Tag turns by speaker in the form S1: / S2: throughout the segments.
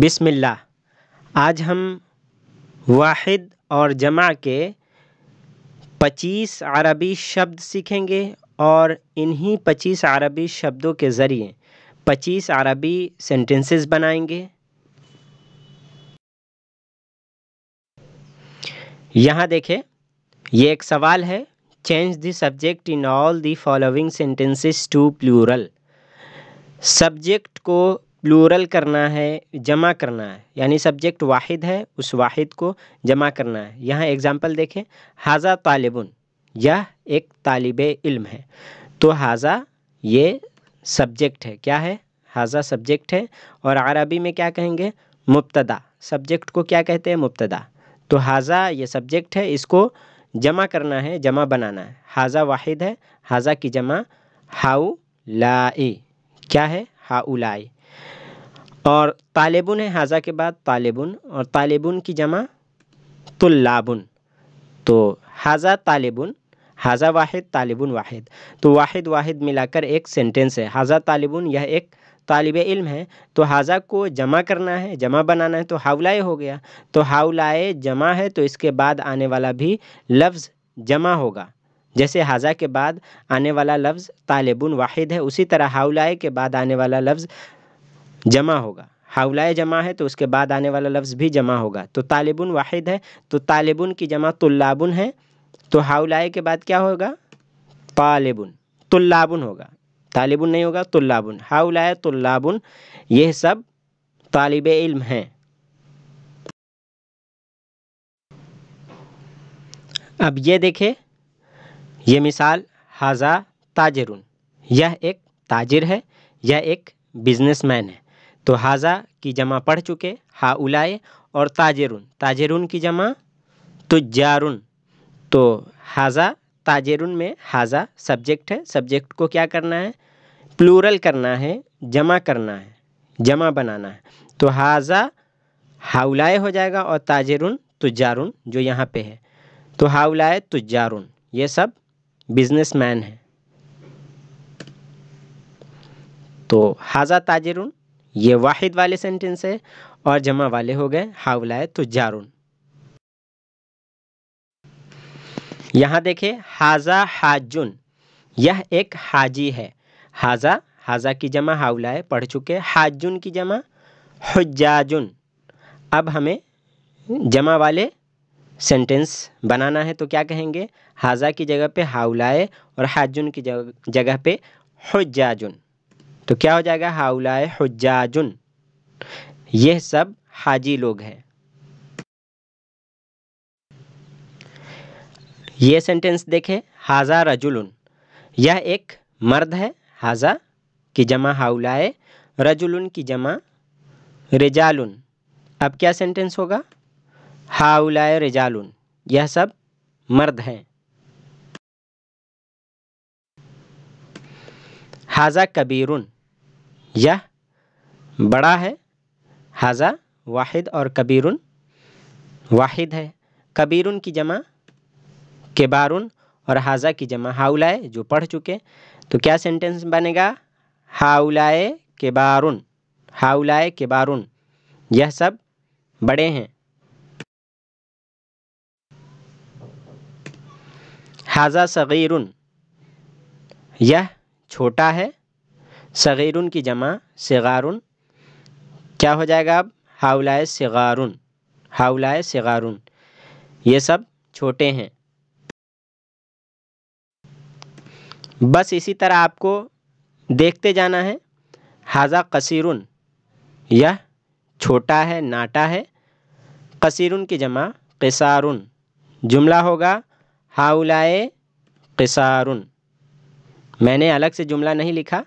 S1: बिस्मिल्लाह आज हम वाहिद और जमा के 25 अरबी शब्द सीखेंगे और इन्हीं 25 अरबी शब्दों के ज़रिए 25 अरबी सेंटेंसेस बनाएंगे यहाँ देखें ये एक सवाल है change the subject in all the following sentences to plural subject को प्लूरल करना है जमा करना है यानी सब्जेक्ट वाहिद है उस वाहिद को जमा करना है यहाँ एग्ज़ाम्पल देखें हाजा तालिबुन यह एक तालिब इल्म है तो हाजा ये सब्जेक्ट है क्या है हाजा सब्जेक्ट है और अरबी में क्या कहेंगे मुबतदा सब्जेक्ट को क्या कहते हैं मुबतदा तो हाजा ये सब्जेक्ट है इसको जमा करना है जमा बनाना है हाजा वाहिद है हाजा की जमा हाउ लाई क्या है हाउ लाई और तालेबुन है हाजा के बाद तालेबुन और तालेबुन की जमा तुल्लाबुन तो हाजा तालेबुन हाजा वाहिद तालिबुन वाहिद तो वाहिद वाहिद मिलाकर एक सेंटेंस है हाजा तालिबुन यह एक तालब इल्म है तो हाजा को जमा करना है जमा बनाना है तो हाउलाए हो गया तो हाउलाए जमा है तो इसके बाद आने वाला भी लफ्ज़ जमा होगा जैसे हाजा के बाद आने वाला लफ्ज़ तालिबुन वाहिद है उसी तरह हाउलाए के बाद आने वाला लफ्ज़ जमा होगा हाउलाए जमा है तो उसके बाद आने वाला लफ्ज़ भी जमा होगा तो तालिबुन वाहिद है तो तालिबुन की जमा तुल्लाबुन है तो हाउलाए के बाद क्या होगा तालिबुन तुल्लाबुन होगा तालिबुन नहीं होगा तुल्लाबुन हाउलाए तुल्लाबुन यह सब तालिब इल्म हैं अब ये देखे ये मिसाल हाजा ताजरुन यह एक ताजिर है यह एक बिजनेसमैन है तो हाजा की जमा पढ़ चुके हा उलाए और ताजेरुन ताजेरुन की जमा तो जारुन तो हाजा ताजेरुन में हाजा सब्जेक्ट है सब्जेक्ट को क्या करना है प्लूरल करना है जमा करना है जमा बनाना है तो हाजा हाउलाए हो जाएगा और ताजेरुन तो जारुन जो यहाँ पे है तो हाउलाए तो जारुन ये सब बिजनेसमैन हैं तो हाजा ताजेरुन ये वाहिद वाले सेंटेंस है और जमा वाले हो गए हावलाए तो जारून यहाँ देखे हाजा हाजुन यह एक हाजी है हाजा हाजा की जमा हावलाए पढ़ चुके हाजुन की जमा हजाजुन अब हमें जमा वाले सेंटेंस बनाना है तो क्या कहेंगे हाजा की जगह पे हावलाए और हाजुन की जगह पे हजाजुन तो क्या हो जाएगा हाउलाए हजाजुन यह सब हाजी लोग हैं ये सेंटेंस देखें हाजा रजुल यह एक मर्द है हाजा की जमा हाउलाए रजुल की जमा रिजालुन अब क्या सेंटेंस होगा हाउलाए रिजालुन यह सब मर्द हैं हाजा कबीरुन यह बड़ा है हाजा वाहिद और कबीरुन वाहिद है कबीरुन की जमा के केबारुन और हाजा की जमा हाउलाए जो पढ़ चुके तो क्या सेंटेंस बनेगा हाउलाए के बार हाउलाए के केबारुन यह सब बड़े हैं हाजा सगीरुन यह छोटा है सगैरुन की जमा सगारुन क्या हो जाएगा अब हाउलाए सगारुन हाउलाए सगारुन ये सब छोटे हैं बस इसी तरह आपको देखते जाना है हाजा कसीरुन यह छोटा है नाटा है कसीरुन की जमा कसार जुमला होगा हाउलाए कसारुन मैंने अलग से जुमला नहीं लिखा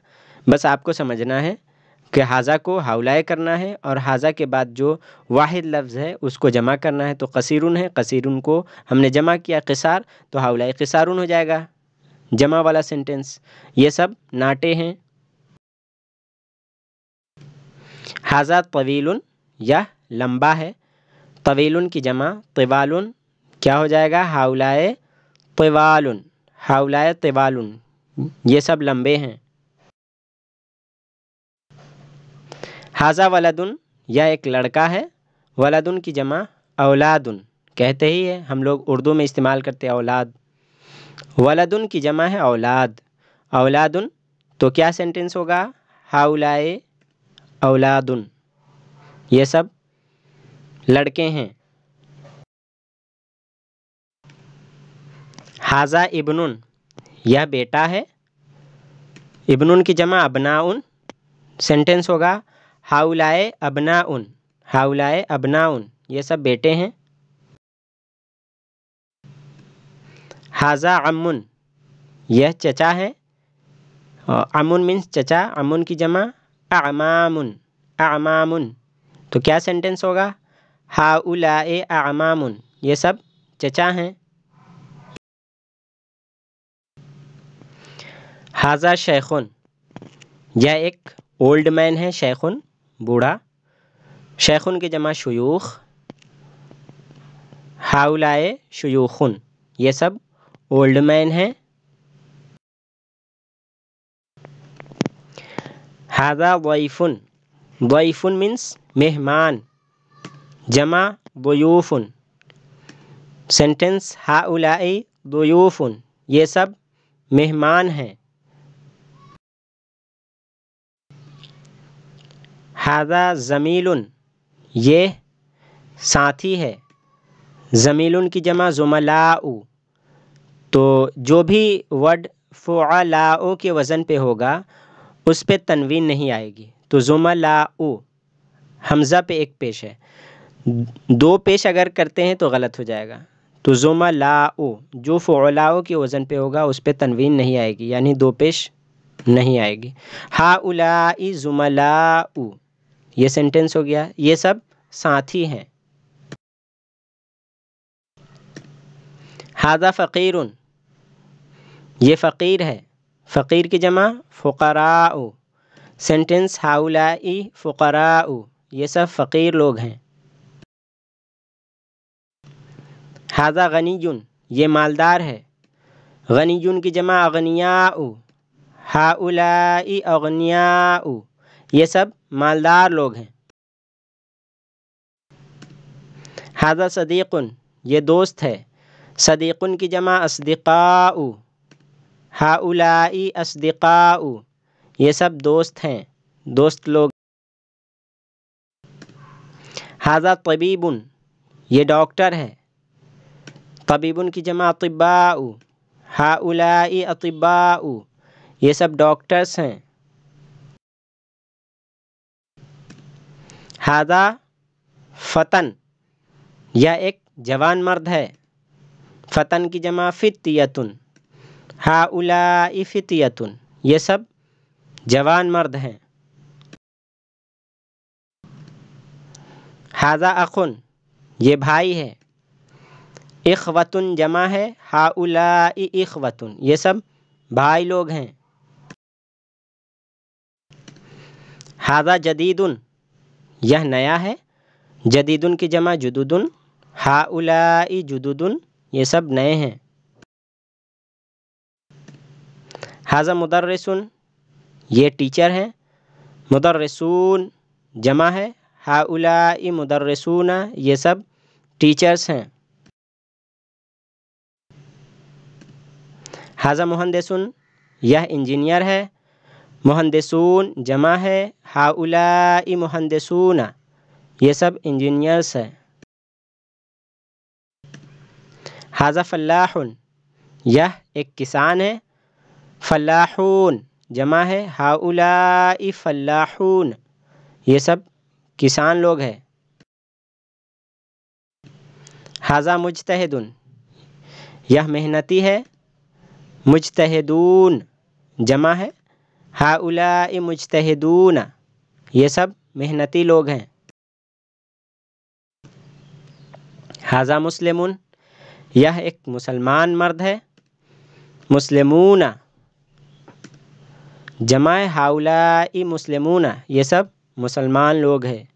S1: बस आपको समझना है कि हाजा को हाउलाए करना है और हाजा के बाद जो वाहिद लफ्ज़ है उसको जमा करना है तो कसीरुन है कसीरुन को हमने जमा किया किसार तो हाउलाए किसारुन हो जाएगा जमा वाला सेंटेंस ये सब नाटे हैं हाजा तवील यह लंबा है तवील की जमा तवाल क्या हो जाएगा हाउलाए तवाल हाउलाए तवाल ये सब लंबे हैं हाजा वलादुन यह एक लड़का है वलादुन की जमा औलादुन कहते ही है हम लोग उर्दू में इस्तेमाल करते हैं औलाद वलादुन की जमा है औलाद औलादुन तो क्या सेंटेंस होगा हाउलाए औलादुन ये सब लड़के हैं हाजा इबनुन यह बेटा है इबन की जमा अबना उन सेंटेंस होगा हाउलाए अबना उन हाउलाए अबना उन ये सब बेटे हैं हाजा अमुन यह चचा है अमुन मीन्स चचा अमुन की जमा अमामुन अमामुन तो क्या सेंटेंस होगा हाउलाए अमामुन ये सब चचा हैं हाजा शेखुन यह एक ओल्ड मैन है शेखुन बूढ़ा शेखुन के जमा शयूख हाउलाए शयूखुन ये सब ओल्ड मैन हैं हाजा वईफुन वईफुन मीन्स मेहमान जमा दोयूफुन सेंटेंस हाउलाए दोयूफुन ये सब मेहमान हैं हादा ज़मील ये साथी है ज़मील की जमा जुमलाऊ तो जो भी वर्ड फ़ुलाओ के वज़न पे होगा उस पर तनवीन नहीं आएगी तो जुमलाऊ हमज़ा पे एक पेश है दो पेश अगर करते हैं तो गलत हो जाएगा तो जोमा लाओ जो फ़ोलाओ के वज़न पे होगा उस पर तनवीन नहीं आएगी यानी दो पेश नहीं आएगी हा उला जुमलाऊ ये सेंटेंस हो गया ये सब साथी हैं हाज़ा फ़कीर ये फ़कीर है फ़कीर की जमा फ़ुकरा सेंटेंस हाउलाई फ़ुकरा ये सब फ़कीर लोग हैं हाज़ा गनीजुन ये मालदार है गनी की जमा अगनिया हाउलाई अगनिया ये सब मालदार लोग हैं हाजा सदीक़ुन ये दोस्त है सदीक़ुन की जमा असदिकाऊ हाउलाई असदिकाऊ ये सब दोस्त हैं दोस्त लोग हाजा तबीबुन ये डॉक्टर है तबीबुन की जमा अतबाऊ हाउलाई अतबाऊ ये सब डॉक्टर्स हैं हादा फ़तन यह एक जवान मर्द है फ़तन की जमा फ़ितियतुन हा फ़ितियतुन ये सब जवान मर्द हैं हाजा अखुन ये भाई है इखवतुन जमा है उला इखवतुन ये सब भाई लोग हैं हाजा जदीदुन यह नया है जदीदुन की जमा जुदुदुन हाउलाई जुदुदुन ये सब नए हैं हाजा मुदर्रसुन ये टीचर हैं मुदर्रसून जमा है हाउलाई मुदर्रसून ये सब टीचर्स हैं हाजा मुहंदसुन यह इंजीनियर है मुहंदसून जमा है हाउला मुहंदसून ये सब इंजीनियर्स हैं हाजा फलाहन यह एक किसान है फलाहून जमा है हाउलाई फलाहून ये सब किसान लोग हैं हाजा मुजतहदन यह मेहनती है मुजतहदून जमा है हाउला मुजतहदून ये सब मेहनती लोग हैं हाजा मुस्लिम यह एक मुसलमान मर्द है मुस्लिमून जमाए हाउला मुस्लिमून ये सब मुसलमान लोग हैं